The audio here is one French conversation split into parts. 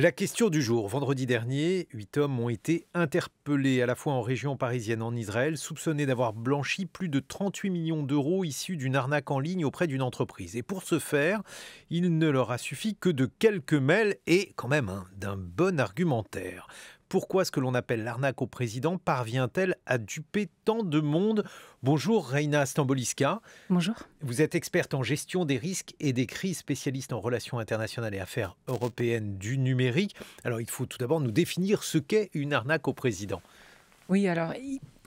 La question du jour. Vendredi dernier, huit hommes ont été interpellés à la fois en région parisienne en Israël, soupçonnés d'avoir blanchi plus de 38 millions d'euros issus d'une arnaque en ligne auprès d'une entreprise. Et pour ce faire, il ne leur a suffi que de quelques mails et quand même hein, d'un bon argumentaire. Pourquoi ce que l'on appelle l'arnaque au président parvient-elle à duper tant de monde Bonjour Reina Stamboliska. Bonjour. Vous êtes experte en gestion des risques et des crises, spécialiste en relations internationales et affaires européennes du numérique. Alors il faut tout d'abord nous définir ce qu'est une arnaque au président. Oui, alors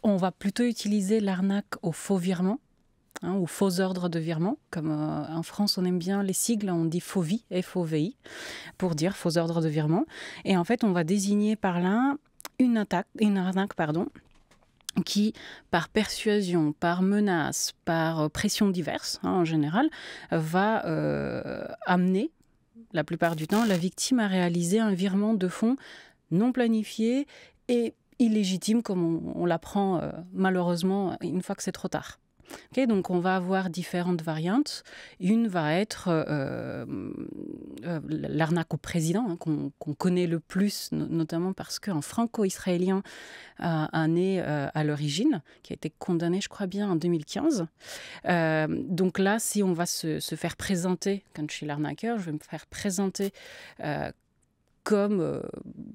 on va plutôt utiliser l'arnaque au faux virement Hein, ou faux ordres de virement. Comme euh, en France, on aime bien les sigles, on dit FOVI, f v pour dire faux ordres de virement. Et en fait, on va désigner par là une attaque, une arnaque, pardon, qui, par persuasion, par menace, par euh, pression diverse hein, en général, va euh, amener la plupart du temps la victime à réaliser un virement de fonds non planifié et illégitime comme on, l'apprend malheureusement une fois que c'est trop tard donc on va avoir différentes variantes. Une va être euh, euh, euh, l'arnaque au président hein, qu'on connaît le plus, notamment parce qu'un franco-israélien un né à l'origine, qui a été condamné, je crois bien, en 2015. donc là, si on va se, se faire présenter, quand je suis l'arnaqueur, je vais me faire présenter comme euh,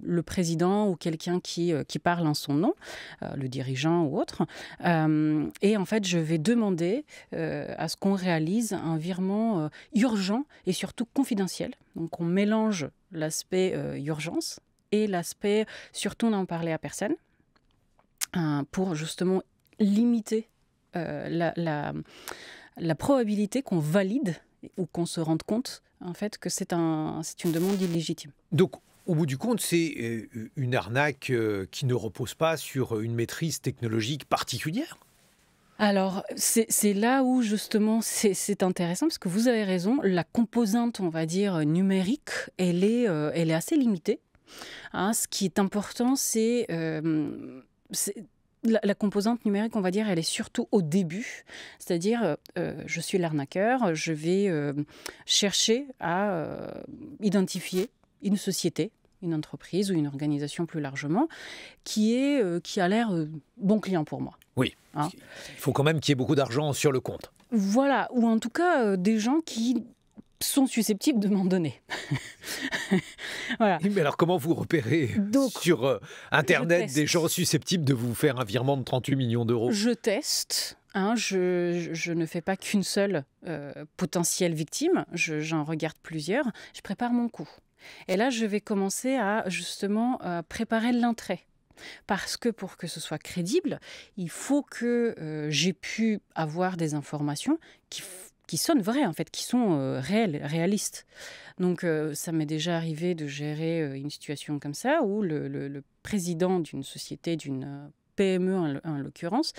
le président ou quelqu'un qui, euh, qui parle en son nom, euh, le dirigeant ou autre. et en fait, je vais demander à ce qu'on réalise un virement urgent et surtout confidentiel. Donc on mélange l'aspect urgence et l'aspect surtout n'en parler à personne pour justement limiter la, la, la probabilité qu'on valide ou qu'on se rende compte en fait que c'est un, une demande illégitime. Donc au bout du compte, c'est euh, une arnaque euh, qui ne repose pas sur une maîtrise technologique particulière alors, c'est là où justement c'est intéressant parce que vous avez raison, la composante, on va dire, numérique, elle est, euh, elle est assez limitée. Hein, ce qui est important, c'est la, composante numérique, on va dire, elle est surtout au début. C'est-à-dire, euh, euh, je suis l'arnaqueur, je vais euh, chercher à identifier une société, une entreprise ou une organisation plus largement, qui, est, qui a l'air bon client pour moi. Oui. Hein. Il faut quand même qu'il y ait beaucoup d'argent sur le compte. Voilà, ou en tout cas des gens qui sont susceptibles de m'en donner. Mais alors comment vous repérez sur euh, Internet des gens susceptibles de vous faire un virement de 38 millions d'euros Je teste. Hein, je, ne fais pas qu'une seule euh, potentielle victime, j'en regarde plusieurs, je prépare mon coup. Et là, je vais commencer à justement euh, préparer l'entrée. Parce que pour que ce soit crédible, il faut que j'ai pu avoir des informations qui qui sonnent vraies, en fait, qui sont euh, réelles, réalistes. Donc, euh, ça m'est déjà arrivé de gérer euh, une situation comme ça où le, président d'une société, d'une PME en, en l'occurrence,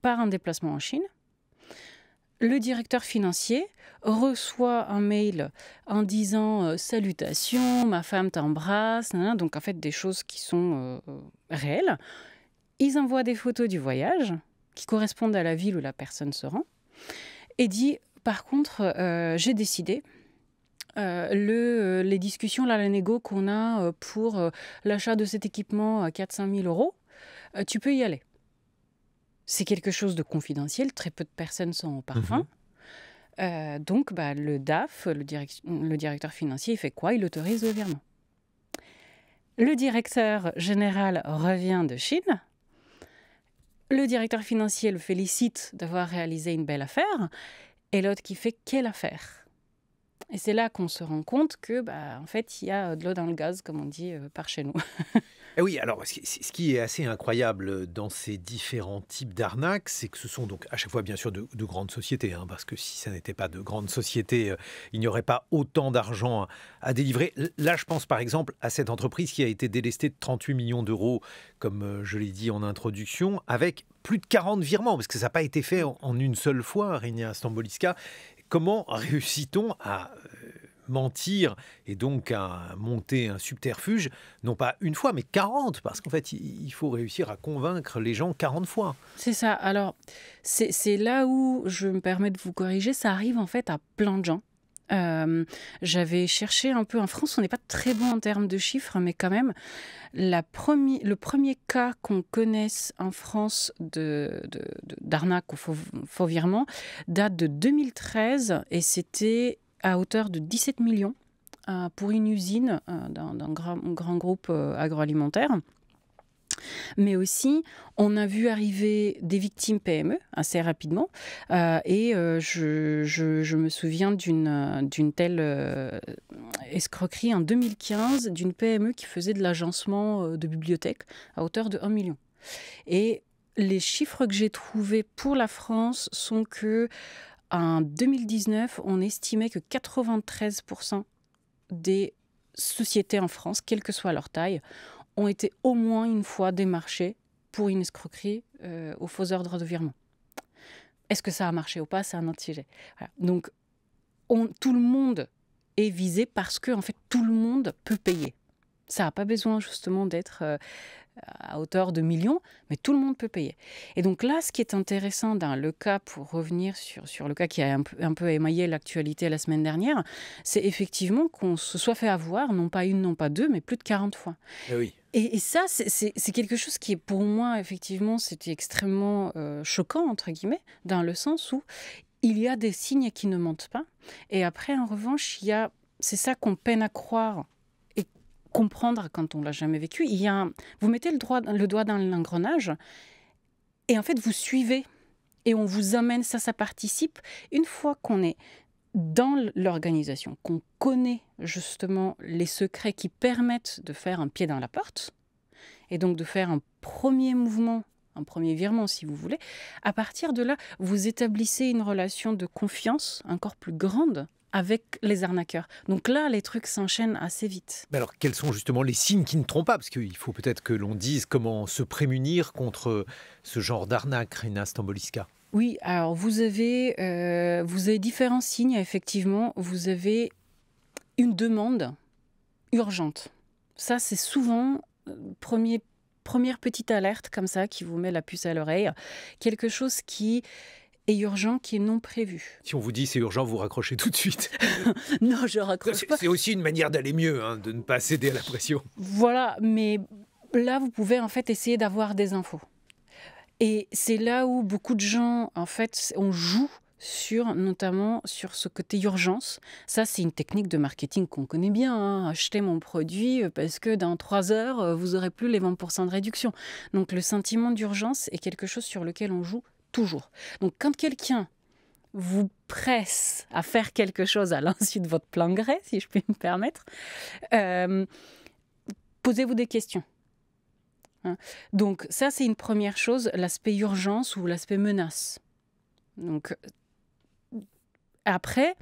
part un déplacement en Chine. Le directeur financier reçoit un mail en disant Salutations, ma femme t'embrasse, donc en fait des choses qui sont réelles. Ils envoient des photos du voyage qui correspondent à la ville où la personne se rend et dit par contre, euh, j'ai décidé. Euh, euh, les discussions, là, la qu'on a pour l'achat de cet équipement à 4 000 euros, tu peux y aller. C'est quelque chose de confidentiel, très peu de personnes sont au parfum. Mhm. donc, bah, le DAF, le, le directeur financier, il fait quoi Il autorise le virement. Le directeur général revient de Chine le directeur financier le félicite d'avoir réalisé une belle affaire, et l'autre qui fait quelle affaire Et c'est là qu'on se rend compte que, bah, en fait, il y a de l'eau dans le gaz, comme on dit euh, par chez nous. Eh oui, alors ce qui est assez incroyable euh, dans ces différents types d'arnaques, c'est que ce sont donc à chaque fois bien sûr de, grandes sociétés, hein, parce que si ça n'était pas de grandes sociétés, euh, il n'y aurait pas autant d'argent à délivrer. Là, je pense par exemple à cette entreprise qui a été délestée de 38 millions d'euros, comme euh, je l'ai dit en introduction, avec plus de 40 virements, parce que ça n'a pas été fait en, une seule fois, Rénia Stamboliska comment réussit-on à mentir et donc à monter un subterfuge, non pas une fois, mais 40, parce qu'en fait, il faut réussir à convaincre les gens 40 fois. C'est ça. Alors, c'est là où je me permets de vous corriger, ça arrive en fait à plein de gens. Euh, j'avais cherché un peu, en France, on n'est pas très bon en termes de chiffres, mais quand même, la premier le premier cas qu'on connaisse en France d'arnaque de, de, ou faux, faux virement date de 2013 et c'était à hauteur de 17 millions euh, pour une usine euh, d'un grand, groupe euh, agroalimentaire. Mais aussi, on a vu arriver des victimes PME assez rapidement. et je, me souviens d'une telle escroquerie en 2015 d'une PME qui faisait de l'agencement de bibliothèques à hauteur de 1 million. Et les chiffres que j'ai trouvés pour la France sont que en 2019, on estimait que 93% des sociétés en France, quelle que soit leur taille, ont été au moins une fois démarchées pour une escroquerie euh, au faux ordre de virement. Est-ce que ça a marché ou pas C'est un autre sujet. Donc, tout le monde est visé parce que, en fait, tout le monde peut payer. Ça n'a pas besoin justement d'être euh, à hauteur de millions, mais tout le monde peut payer. Et donc là, ce qui est intéressant dans le cas, pour revenir sur, sur le cas qui a un peu, un peu émaillé l'actualité la semaine dernière, c'est effectivement qu'on se soit fait avoir, non pas une, non pas deux, mais plus de 40 fois. Eh et ça, c'est quelque chose qui est pour moi, effectivement, c'était extrêmement euh, choquant, entre guillemets, dans le sens où il y a des signes qui ne mentent pas. Et après, en revanche, il c'est ça qu'on peine à croire comprendre quand on l'a jamais vécu. Il y a vous mettez le, droit, le doigt dans l'engrenage et en fait vous suivez et on vous amène, ça, ça participe. Une fois qu'on est dans l'organisation, qu'on connaît justement les secrets qui permettent de faire un pied dans la porte, et donc de faire un premier mouvement, un premier virement si vous voulez, à partir de là, vous établissez une relation de confiance encore plus grande avec les arnaqueurs. Donc là, les trucs s'enchaînent assez vite. alors, quels sont justement les signes qui ne trompent pas Parce qu'il faut peut-être que l'on dise comment se prémunir contre ce genre d'arnaque, Rina Stamboliska. Oui, alors vous avez, euh, vous avez différents signes, effectivement. Vous avez une demande urgente. Ça, c'est souvent euh, premier, première petite alerte comme ça qui vous met la puce à l'oreille. Quelque chose qui et urgent qui est non prévu. Si on vous dit c'est urgent, vous raccrochez tout de suite. non, je raccroche pas. C'est aussi une manière d'aller mieux, hein, de ne pas céder à la pression. Voilà, mais là, vous pouvez en fait essayer d'avoir des infos. Et c'est là où beaucoup de gens, en fait, on joue sur notamment sur ce côté urgence. Ça, c'est une technique de marketing qu'on connaît bien. Hein. Achetez mon produit euh, parce que dans trois heures, euh, vous aurez plus les 20% de réduction. Donc le sentiment d'urgence est quelque chose sur lequel on joue toujours. Donc quand quelqu'un vous presse à faire quelque chose à l'insu de votre plein gré, si je puis me permettre, euh, posez-vous des questions. Hein. Donc ça, c'est une première chose, l'aspect urgence ou l'aspect menace. Donc après,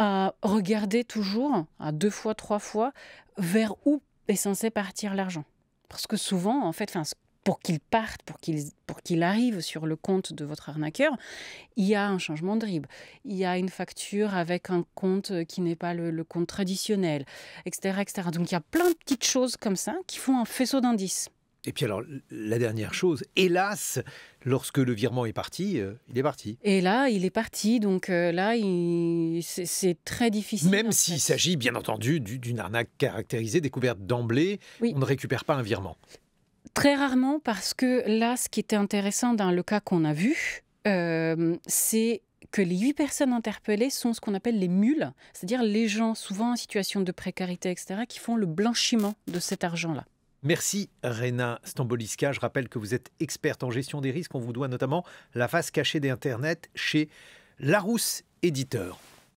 euh, regardez toujours, à hein, deux fois, trois fois, vers où est censé partir l'argent. Parce que souvent, en fait, enfin, pour qu'il parte, pour pour qu'il arrive sur le compte de votre arnaqueur, il y a un changement de RIB, il y a une facture avec un compte qui n'est pas le, compte traditionnel, etc., etc. Donc il y a plein de petites choses comme ça qui font un faisceau d'indices. Et puis alors, la dernière chose, hélas, lorsque le virement est parti, euh, il est parti. Et là, il est parti, donc euh, là, c'est très difficile. Même s'il s'agit, bien entendu, d'une arnaque caractérisée, découverte d'emblée, on ne récupère pas un virement. Très rarement, parce que là, ce qui était intéressant dans le cas qu'on a vu, euh, c'est que les huit personnes interpellées sont ce qu'on appelle les mules, c'est-à-dire les gens souvent en situation de précarité, etc., qui font le blanchiment de cet argent-là. Merci Rena Stamboliska. Je rappelle que vous êtes experte en gestion des risques. On vous doit notamment la face cachée d'Internet chez Larousse Éditeur.